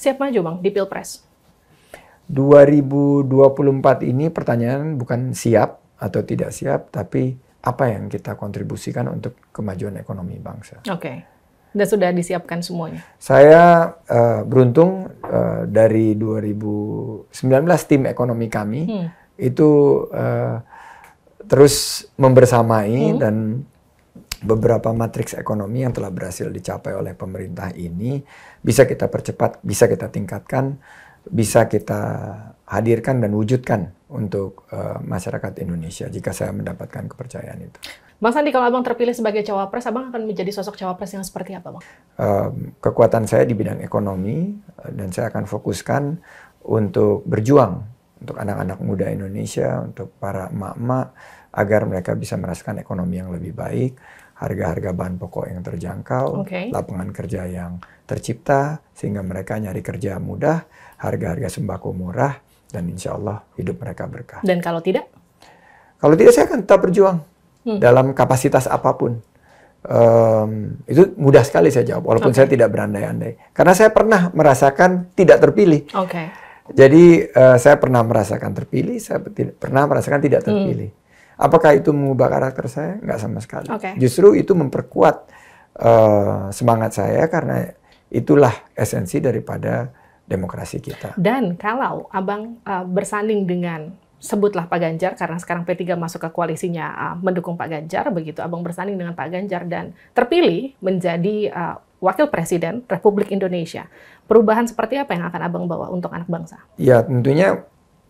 siap maju Bang di Pilpres? 2024 ini pertanyaan bukan siap atau tidak siap, tapi apa yang kita kontribusikan untuk kemajuan ekonomi bangsa. Oke. Okay. Dan sudah disiapkan semuanya? Saya uh, beruntung uh, dari 2019 tim ekonomi kami hmm. itu uh, terus membersamai hmm. dan beberapa matriks ekonomi yang telah berhasil dicapai oleh pemerintah ini bisa kita percepat, bisa kita tingkatkan, bisa kita hadirkan dan wujudkan untuk uh, masyarakat Indonesia jika saya mendapatkan kepercayaan itu. Bang Sandi, kalau abang terpilih sebagai cawapres, abang akan menjadi sosok cawapres yang seperti apa, bang? Uh, kekuatan saya di bidang ekonomi eh, dan saya akan fokuskan untuk berjuang untuk anak-anak muda Indonesia, untuk para emak-emak agar mereka bisa merasakan ekonomi yang lebih baik, harga-harga bahan pokok yang terjangkau, okay. lapangan kerja yang tercipta, sehingga mereka nyari kerja mudah, harga-harga sembako murah, dan insya Allah hidup mereka berkah. Dan kalau tidak? Kalau tidak, saya akan tetap berjuang hmm. dalam kapasitas apapun. Um, itu mudah sekali saya jawab, walaupun okay. saya tidak berandai-andai. Karena saya pernah merasakan tidak terpilih. Okay. Jadi uh, saya pernah merasakan terpilih, saya pernah merasakan tidak hmm. terpilih. Hmm. Apakah itu mengubah karakter saya? Enggak sama sekali. Okay. Justru itu memperkuat uh, semangat saya karena itulah esensi daripada demokrasi kita. Dan kalau abang uh, bersanding dengan sebutlah Pak Ganjar karena sekarang P3 masuk ke koalisinya uh, mendukung Pak Ganjar begitu abang bersanding dengan Pak Ganjar dan terpilih menjadi uh, wakil presiden Republik Indonesia. Perubahan seperti apa yang akan abang bawa untuk anak bangsa? Ya tentunya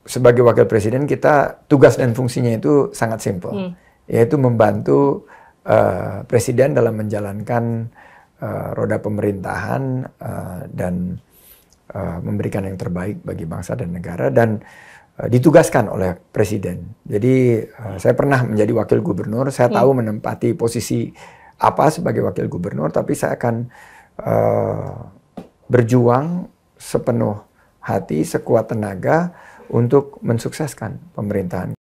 sebagai wakil presiden kita tugas dan fungsinya itu sangat simpel, hmm. yaitu membantu uh, presiden dalam menjalankan uh, roda pemerintahan uh, dan uh, memberikan yang terbaik bagi bangsa dan negara dan ditugaskan oleh presiden. Jadi saya pernah menjadi wakil gubernur, saya hmm. tahu menempati posisi apa sebagai wakil gubernur, tapi saya akan uh, berjuang sepenuh hati, sekuat tenaga untuk mensukseskan pemerintahan